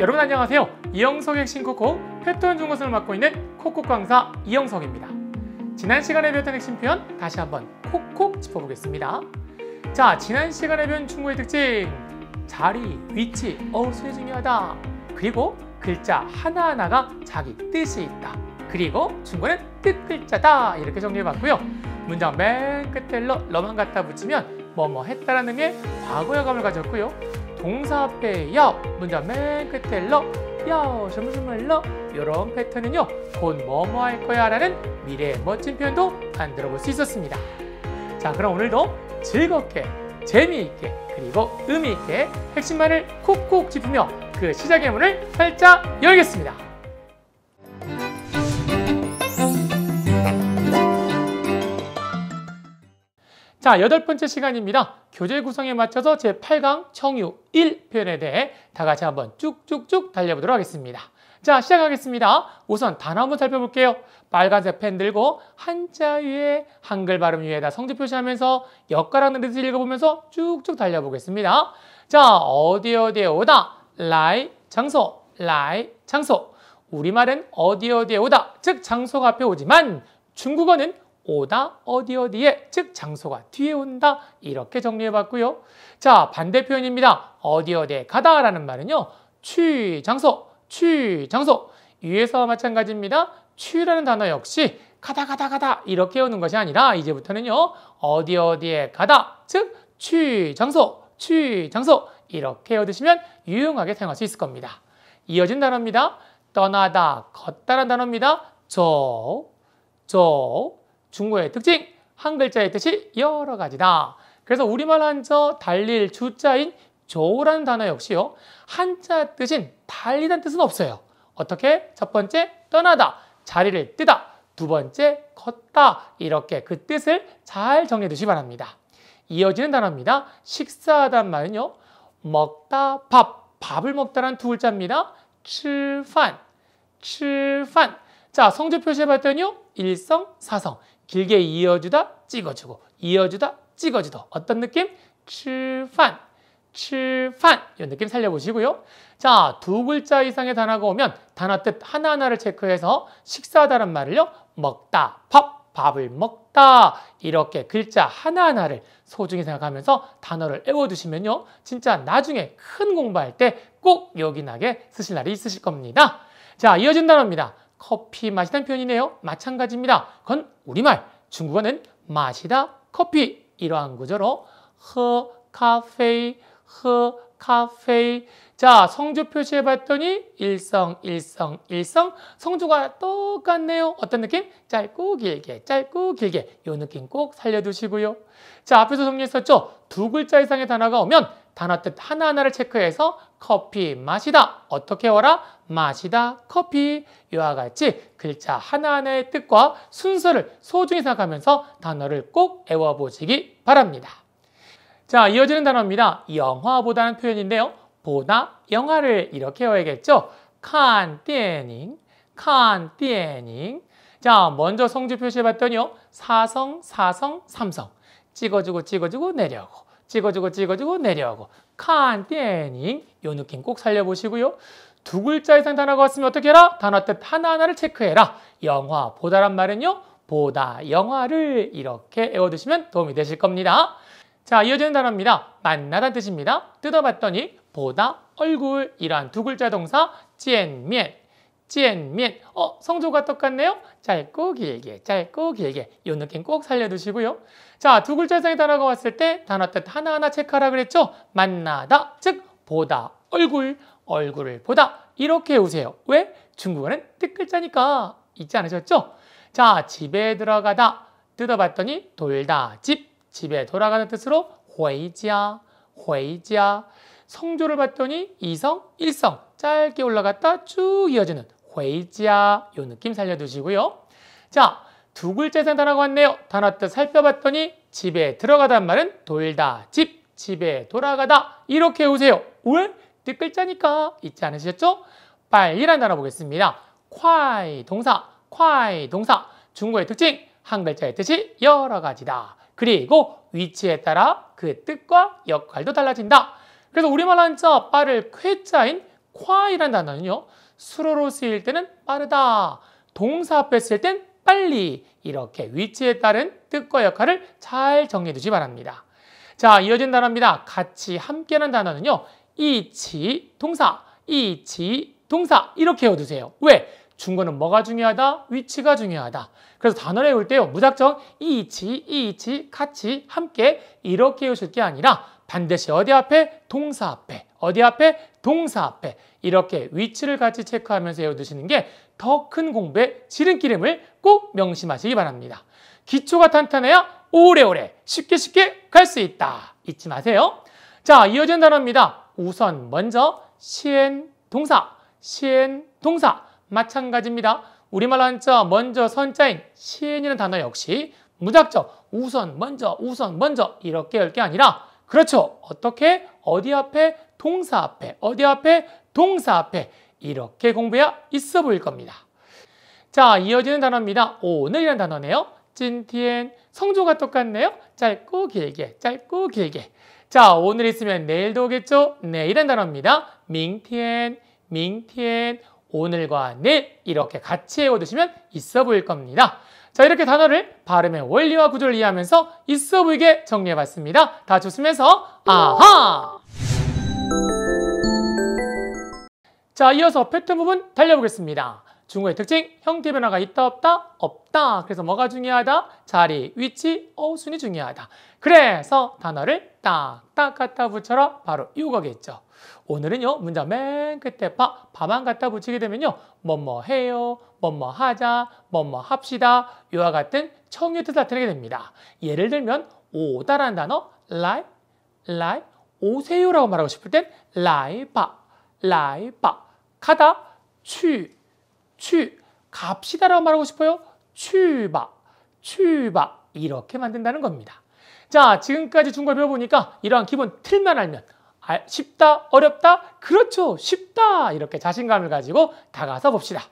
여러분 안녕하세요. 이영석 핵심 코코 패턴 중선을 맡고 있는 코코 강사 이영석입니다. 지난 시간에 배웠던 핵심 표현 다시 한번 콕콕 짚어보겠습니다. 자, 지난 시간에 배운 충고의 특징 자리, 위치, 어우 순이 중요하다. 그리고 글자 하나하나가 자기 뜻이 있다. 그리고 충고는 뜻 글자다 이렇게 정리해봤고요. 문장 맨 끝에 러, 러만 갖다 붙이면 뭐 뭐 했다라는 게 과거여감을 가졌고요. 동사 앞에 야 문장 맨 끝에 러, 야 점심을 러 이런 패턴은요 곧 뭐뭐 할 거야 라는 미래의 멋진 표현도 만들어 볼 수 있었습니다. 자 그럼 오늘도 즐겁게 재미있게 그리고 의미있게 핵심만을 콕콕 짚으며 그 시작의 문을 활짝 열겠습니다. 자, 여덟 번째 시간입니다. 교재 구성에 맞춰서 제8강 청유 1편에 대해 다 같이 한번 쭉쭉쭉 달려보도록 하겠습니다. 자, 시작하겠습니다. 우선 단어 한번 살펴볼게요. 빨간색 펜 들고 한자 위에 한글 발음 위에다 성지 표시하면서 옆가락 느릿을 읽어보면서 쭉쭉 달려보겠습니다. 자, 어디 어디 오다. 라이 장소, 라이 장소. 우리말은 어디 어디 오다. 즉, 장소가 앞에 오지만 중국어는 오다 어디 어디에 즉 장소가 뒤에 온다 이렇게 정리해봤고요. 자 반대 표현입니다. 어디 어디에 가다 라는 말은요. 취 장소 취 장소 위에서와 마찬가지입니다. 취라는 단어 역시 가다 가다 가다 이렇게 오는 것이 아니라 이제부터는요. 어디 어디에 가다 즉취 장소 취 장소 이렇게 얻으시면 유용하게 사용할 수 있을 겁니다. 이어진 단어입니다. 떠나다 걷다라는 단어입니다. 저, 저, 중국어의 특징, 한 글자의 뜻이 여러 가지다. 그래서 우리말 한자 달릴 주자인 조라는 단어 역시요. 한자 뜻인 달리다는 뜻은 없어요. 어떻게? 첫 번째 떠나다, 자리를 뜨다, 두 번째 걷다 이렇게 그 뜻을 잘 정해 리 두시 기 바랍니다. 이어지는 단어입니다. 식사하단 말은요. 먹다 밥, 밥을 먹다란 두 글자입니다. 吃판吃판 자, 성조 표시해 봤더니요. 일성, 사성. 길게 이어주다 찍어주고 이어주다 찍어주다 어떤 느낌? 출판 출판 이런 느낌 살려보시고요. 자, 두 글자 이상의 단어가 오면 단어 뜻 하나하나를 체크해서 식사다란 말을요. 먹다, 밥, 밥을 먹다 이렇게 글자 하나하나를 소중히 생각하면서 단어를 외워두시면요. 진짜 나중에 큰 공부할 때 꼭 여기 나게 쓰실 날이 있으실 겁니다. 자, 이어진 단어입니다. 커피 맛이란 표현이네요. 마찬가지입니다. 그건 우리말, 중국어는 맛이다, 커피 이러한 구조로 허, 카페이, 허, 카페이 자, 성조 표시해 봤더니 일성, 일성, 일성 성조가 똑같네요. 어떤 느낌? 짧고 길게, 짧고 길게 요 느낌 꼭 살려두시고요. 자, 앞에서 정리했었죠? 두 글자 이상의 단어가 오면 단어 뜻 하나하나를 체크해서 커피 마시다 어떻게 와라 마시다 커피 이와 같이 글자 하나하나의 뜻과 순서를 소중히 생각하면서 단어를 꼭 외워보시기 바랍니다. 자 이어지는 단어입니다. 영화보다는 표현인데요. 보다 영화를 이렇게 외워야겠죠. 칸띠에닝칸띠에닝자 먼저 성지 표시해봤더니요. 사성, 사성, 삼성 찍어주고 찍어주고 내려고 찍어주고 찍어주고 내려오고 칸테닝 요 느낌 꼭 살려보시고요. 두 글자 이상 단어가 왔으면 어떻게 해라? 단어 뜻 하나하나를 체크해라. 영화 보다란 말은요. 보다 영화를 이렇게 외워두시면 도움이 되실 겁니다. 자 이어지는 단어입니다. 만나다 뜻입니다. 뜯어봤더니 보다 얼굴 이러한 두 글자 동사 찐면 젠면 어, 성조가 똑같네요. 짧고 길게, 짧고 길게. 이 느낌 꼭 살려두시고요. 자, 두 글자 이상의 단어가 왔을 때 단어 뜻 하나하나 체크하라 그랬죠? 만나다, 즉 보다, 얼굴, 얼굴을 보다. 이렇게 우세요. 왜? 중국어는 뜻글자니까. 잊지 않으셨죠? 자, 집에 들어가다. 뜯어봤더니 돌다, 집. 집에 돌아가는 뜻으로 회자, 회자. 성조를 봤더니 이성, 일성. 짧게 올라갔다 쭉 이어지는 회자 요 느낌 살려두시고요. 자, 두 글자에서 단어가 왔네요. 단어 뜻 살펴봤더니 집에 들어가다 말은 돌다, 집, 집에 돌아가다 이렇게 오세요. 올, 뜻 글자니까 잊지 않으셨죠? 빨리란 단어 보겠습니다. 콰이 동사, 콰이 동사 중국의 특징 한 글자의 뜻이 여러 가지다. 그리고 위치에 따라 그 뜻과 역할도 달라진다. 그래서 우리말 로 한자 빠를 쾌자인 콰이란 단어는요. 수로로 쓰일 때는 빠르다. 동사 앞에 쓸땐 빨리 이렇게 위치에 따른 뜻과 역할을 잘 정리해 두시 바랍니다. 자, 이어진 단어입니다. 같이 함께하는 단어는요. 이치 동사, 이치 동사 이렇게 외워두세요. 왜? 중거는 뭐가 중요하다? 위치가 중요하다. 그래서 단어를 외울 때요. 무작정 이치, 이치, 같이, 함께 이렇게 외우실 게 아니라 반드시 어디 앞에? 동사 앞에. 어디 앞에? 동사 앞에 이렇게 위치를 같이 체크하면서 외워두시는 게 더 큰 공부의 지름길임을 꼭 명심하시기 바랍니다. 기초가 탄탄해야 오래오래 쉽게 쉽게 갈 수 있다. 잊지 마세요. 자, 이어진 단어입니다. 우선 먼저 시엔 동사, 시엔 동사 마찬가지입니다. 우리말 한자 먼저 선자인 시엔이라는 단어 역시 무작정 우선 먼저 우선 먼저 이렇게 열 게 아니라 그렇죠. 어떻게 어디 앞에 동사 앞에, 어디 앞에? 동사 앞에 이렇게 공부해야 있어 보일 겁니다. 자, 이어지는 단어입니다. 오늘이란 단어네요. 찐티엔 성조가 똑같네요. 짧고 길게, 짧고 길게. 자, 오늘 있으면 내일도 오겠죠? 내일은 단어입니다. 밍티엔, 밍티엔, 오늘과 내일 이렇게 같이 외워두시면 있어 보일 겁니다. 자, 이렇게 단어를 발음의 원리와 구조를 이해하면서 있어 보이게 정리해봤습니다. 다좋으면서 아하! 자, 이어서 패턴 부분 달려보겠습니다. 중국의 특징, 형태 변화가 있다 없다? 없다. 그래서 뭐가 중요하다? 자리, 위치, 어순이 중요하다. 그래서 단어를 딱딱 갖다 붙여라. 바로 이거겠죠. 오늘은요. 문자 맨 끝에 바, 바만 갖다 붙이게 되면요. 뭐 뭐 해요, 뭐 뭐 하자, 뭐 뭐 합시다. 이와 같은 청유 뜻을 나타내게 됩니다. 예를 들면 오다라는 단어 라이, 라이, 오세요라고 말하고 싶을 땐 라이바, 라이바. 가다 취, 취, 갑시다라고 말하고 싶어요. 취바취바 이렇게 만든다는 겁니다. 자, 지금까지 중국어 배워보니까 이러한 기본 틀만 알면 아, 쉽다, 어렵다, 그렇죠, 쉽다 이렇게 자신감을 가지고 다가서 봅시다.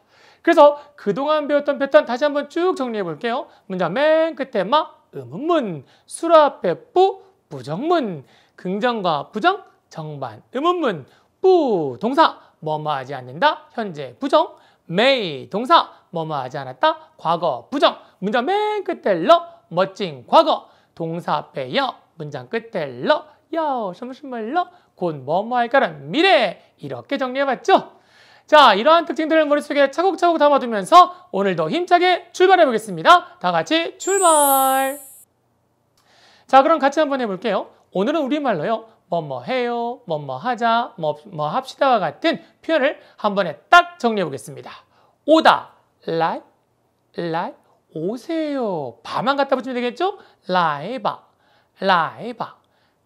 그래서 그동안 배웠던 패턴 다시 한번 쭉 정리해 볼게요. 문장 맨 끝에 마, 음음문, 술 앞에 뿌, 부정문, 긍정과 부정, 정반, 음음문, 뿌, 동사, 뭐뭐하지 않는다. 현재 부정. may 동사 뭐뭐하지 않았다. 과거 부정. 문장 맨 끝에 러 멋진 과거. 동사 앞에 문장 끝에 러 여, 스물스물 러, 곧 뭐뭐 할까는 미래 이렇게 정리해봤죠? 자, 이러한 특징들을 머릿속에 차곡차곡 담아두면서 오늘도 힘차게 출발해보겠습니다. 다 같이 출발! 자, 그럼 같이 한번 해볼게요. 오늘은 우리말로요. 뭐뭐 해요, 뭐 뭐 하자, 뭐 뭐 합시다와 같은 표현을 한 번에 딱 정리해 보겠습니다. 오다, 라이, 라이, 오세요. 밤만 갖다 붙이면 되겠죠? 라이바, 라이바.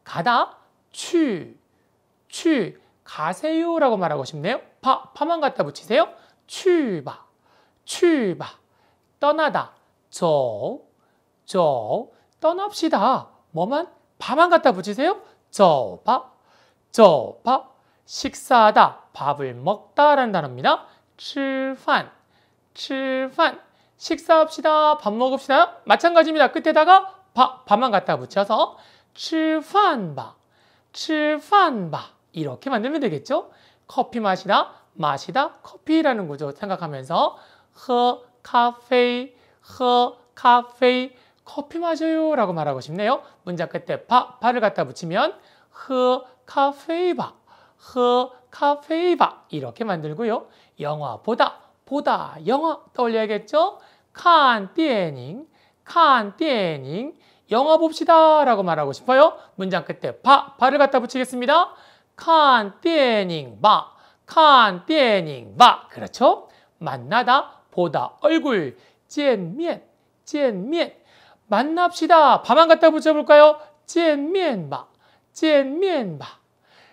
가다, 추, 추, 가세요 라고 말하고 싶네요. 파, 파만 갖다 붙이세요. 추바, 추바. 떠나다, 저, 저. 떠납시다. 뭐만? 바만 갖다 붙이세요. 저밥, 저밥, 식사하다, 밥을 먹다라는 단어입니다. 吃饭,吃饭, 식사합시다, 밥 먹읍시다. 마찬가지입니다. 끝에다가 밥, 밥만 갖다 붙여서 吃饭吧,吃饭吧 이렇게 만들면 되겠죠? 커피 마시다, 마시다, 커피라는 구조 생각하면서 허, 카페, 허, 카페, 커피 마셔요 라고 말하고 싶네요. 문장 끝에 파, 파를 갖다 붙이면 흐, 카페이바, 흐, 카페이바 이렇게 만들고요. 영화 보다, 보다, 영화 떠올려야겠죠? 칸, 띠에닝, 칸, 띠에닝 영화 봅시다 라고 말하고 싶어요. 문장 끝에 파, 파를 갖다 붙이겠습니다. 칸, 띠에닝, 바, 칸, 띠에닝, 바 그렇죠? 만나다, 보다, 얼굴, 见面,见面 만납시다. 밤만 갖다 붙여볼까요? 见面吧.见面吧.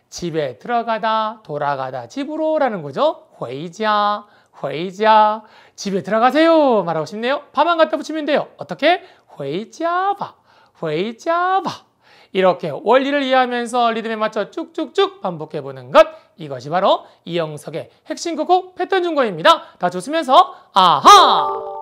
집에 들어가다, 돌아가다, 집으로 라는 거죠. 회자, 회자. 집에 들어가세요. 말하고 싶네요. 밤만 갖다 붙이면 돼요. 어떻게? 회자바, 회자바. 이렇게 원리를 이해하면서 리듬에 맞춰 쭉쭉쭉 반복해보는 것. 이것이 바로 이영석의 핵심 코코 패턴 준거입니다. 다 좋으면서 아하!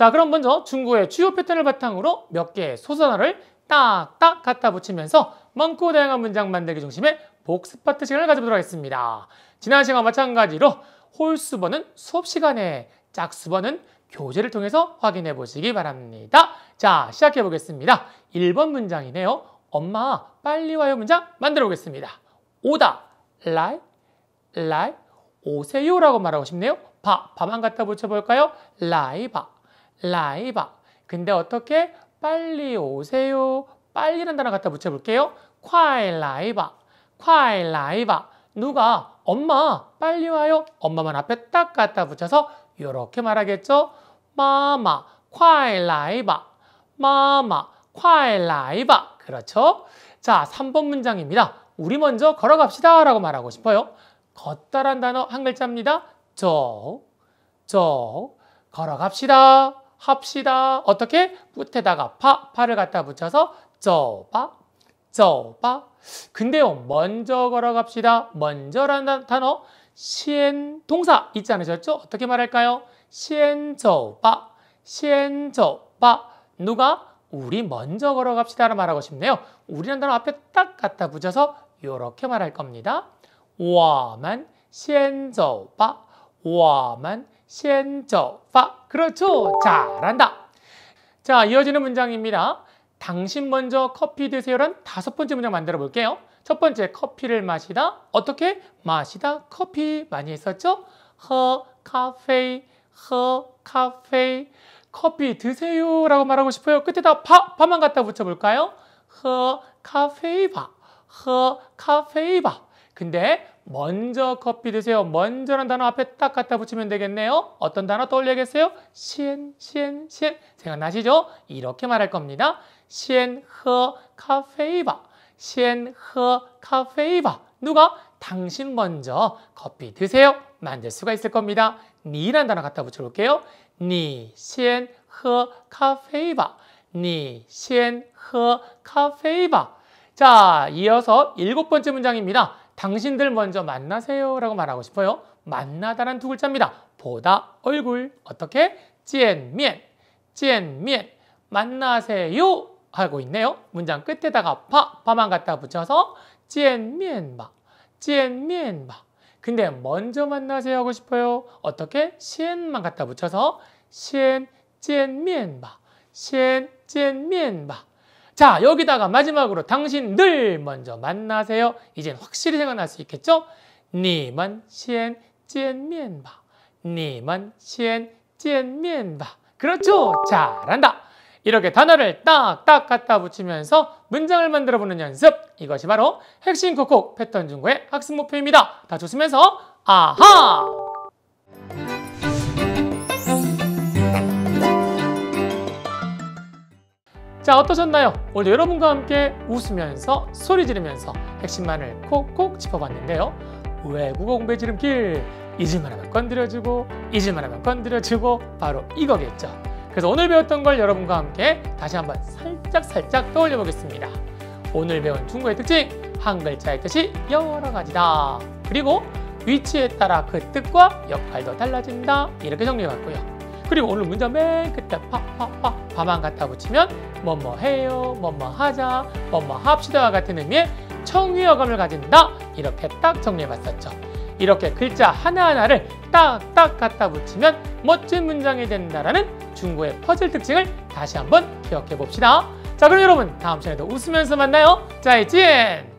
자, 그럼 먼저 중고의 주요 패턴을 바탕으로 몇 개의 소선어를 딱딱 갖다 붙이면서 많고 다양한 문장 만들기 중심의 복습 파트 시간을 가져보도록 하겠습니다. 지난 시간과 마찬가지로 홀수번은 수업 시간에 짝수번은 교재를 통해서 확인해 보시기 바랍니다. 자, 시작해 보겠습니다. 1번 문장이네요. 엄마, 빨리 와요 문장 만들어 보겠습니다. 오다, 라이, 라이, 오세요라고 말하고 싶네요. 바, 바만 갖다 붙여볼까요? 라이바. 라이바. 근데 어떻게 빨리 오세요. 빨리란 단어 갖다 붙여볼게요. 콰이 라이바. 콰이 라이바. 누가 엄마 빨리 와요. 엄마만 앞에 딱 갖다 붙여서 이렇게 말하겠죠. 마마 콰이 라이바. 마마 콰이 라이바. 그렇죠? 자, 3번 문장입니다. 우리 먼저 걸어갑시다 라고 말하고 싶어요. 걷다란 단어 한 글자입니다. 저, 저, 걸어갑시다. 합시다. 어떻게? 붓에다가 파, 파를 갖다 붙여서 쩌바쩌바 근데요, 먼저 걸어갑시다. 먼저라는 단어, 시엔 동사 있지 않으셨죠? 어떻게 말할까요? 시엔 저바, 시엔 저바. 누가? 우리 먼저 걸어갑시다라 고 말하고 싶네요. 우리란 단어 앞에 딱 갖다 붙여서 이렇게 말할 겁니다. 와만 시엔 저바, 와만 시엔저파 그렇죠 잘한다 자 이어지는 문장입니다 당신 먼저 커피 드세요란 다섯 번째 문장 만들어 볼게요 첫 번째 커피를 마시다 어떻게 마시다 커피 많이 했었죠 허 카페 허 카페 커피 드세요 라고 말하고 싶어요 끝에다 파 파만 갖다 붙여 볼까요 허 카페 바 허 카페 바 근데 먼저 커피 드세요. 먼저란 단어 앞에 딱 갖다 붙이면 되겠네요. 어떤 단어 떠올려야겠어요? 시엔, 시엔, 시엔. 생각나시죠? 이렇게 말할 겁니다. 시엔, 허, 카페이바. 시엔, 허, 카페이바. 누가? 당신 먼저 커피 드세요. 만들 수가 있을 겁니다. 니란 단어 갖다 붙여볼게요. 니, 시엔, 허, 카페이바. 니, 시엔, 허, 카페이바. 자, 이어서 일곱 번째 문장입니다. 당신들 먼저 만나세요 라고 말하고 싶어요. 만나다란 두 글자입니다. 보다, 얼굴, 어떻게? 见面,见面, 만나세요 하고 있네요. 문장 끝에다가 파, 파만 갖다 붙여서 见面吧,见面吧. 근데 먼저 만나세요 하고 싶어요. 어떻게? 先만 갖다 붙여서 先见面吧,先见面吧. 자, 여기다가 마지막으로 당신 늘 먼저 만나세요. 이젠 확실히 생각날 수 있겠죠? 니만 시엔 찐면바. 니만 시엔 찐면바. 그렇죠. 잘한다. 이렇게 단어를 딱딱 갖다 붙이면서 문장을 만들어 보는 연습. 이것이 바로 핵심 코콕 패턴 중고의 학습 목표입니다. 다 좋으면서 아하! 자 어떠셨나요? 오늘 여러분과 함께 웃으면서 소리 지르면서 핵심만을 콕콕 짚어봤는데요. 외국어 공부의 지름길 잊을만 하면 건드려주고 잊을만 하면 건드려주고 바로 이거겠죠. 그래서 오늘 배웠던 걸 여러분과 함께 다시 한번 살짝살짝 떠올려 보겠습니다. 오늘 배운 중국의 특징 한 글자의 뜻이 여러 가지다. 그리고 위치에 따라 그 뜻과 역할도 달라진다. 이렇게 정리해봤고요. 그리고 오늘 문자 맨 끝에 팍팍파 파만 갖다 붙이면 뭐 뭐 해요, 뭐 뭐 하자, 뭐 뭐 합시다와 같은 의미의 청위어감을 가진다 이렇게 딱 정리해봤었죠. 이렇게 글자 하나하나를 딱딱 갖다 붙이면 멋진 문장이 된다라는 중고의 퍼즐 특징을 다시 한번 기억해 봅시다. 자 그럼 여러분 다음 시간에도 웃으면서 만나요. 짜이찐!